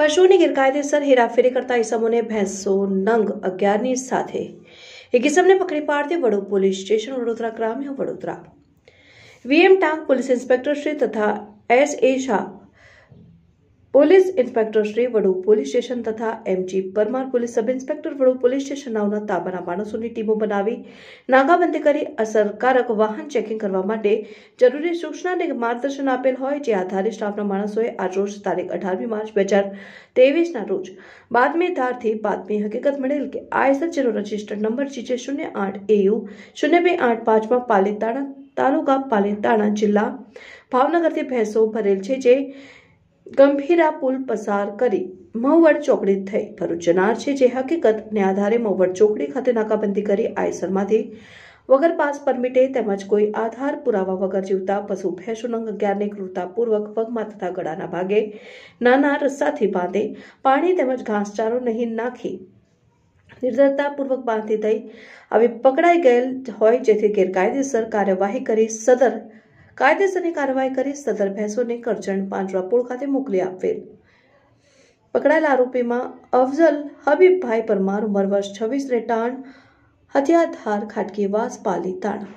પશુઓની ગેરકાયદેસર હેરાફેરી કરતા ઇસમોને ભેંસો નંગ અગિયારની સાથે એક ઇસમને પકડી પાડતી વડો પોલીસ સ્ટેશન વડોદરા ગ્રામ્ય Vadodara VM Tank police inspector Shri તથા S A Shah police inspector Shri Vadu police station તથા MG Parmar police sub inspector Vadu police station નાવના તાબાના માણસોની ટીમો બનાવી નાગાબંધી કરી અસરકારક વાહન ચેકિંગ કરવા માટે જરૂરી સૂચના અને માર્ગદર્શન આપેલ હોય જે આધારે સ્ટાફના માણસોએ આજરોજ તારીખ અઢારમી માર્ચ બે હજાર તેવીસના રોજ ધારથી બાતમી હકીકત મળેલ કે આઈએસએલ જેનો રજિસ્ટર્ડ નંબર છે શૂન્ય આઠ એયુ શૂન્ય બે આઠ પાંચમાં પાલિતાણા તાલુકા પાલિતાણા જિલ્લા ભાવનગરથી ભેંસો ભરેલ છે જે ગંભીરા પુલ પસાર કરી મહુવડ ચોકડી થઈ ભરૂચ જનાર છે જે હકીકતને આધારે મહુવડ ચોકડી ખાતે નાકાબંધી કરી આયસરમાંથી વગર પાસ પરમિટે તેમજ કોઈ આધાર પુરાવા વગર જીવતા પશુ ભેંસો નંગ અગિયારને ક્રૂરતાપૂર્વક પગમાં તથા ગળાના ભાગે નાના રસ્સાથી બાંધે પાણી તેમજ ઘાસચારો નહીં નાખી નિર્ધરતાપૂર્વક બાંધી થઈ આવી પકડાઈ ગયેલ હોય જેથી ગેરકાયદેસર કાર્યવાહી કરી સદર કાયદેસરની કાર્યવાહી કરી સદર ભેંસોને કરજણ પાંજરાપોળ ખાતે મોકલી આપેલ પકડાયેલા આરોપીમાં અફઝલ હબીબભાઈ પરમાર ઉંમર વર્ષ છવ્વીસ રેટાણ હથિયારધાર ખાટકીવાસ પાલી તાણા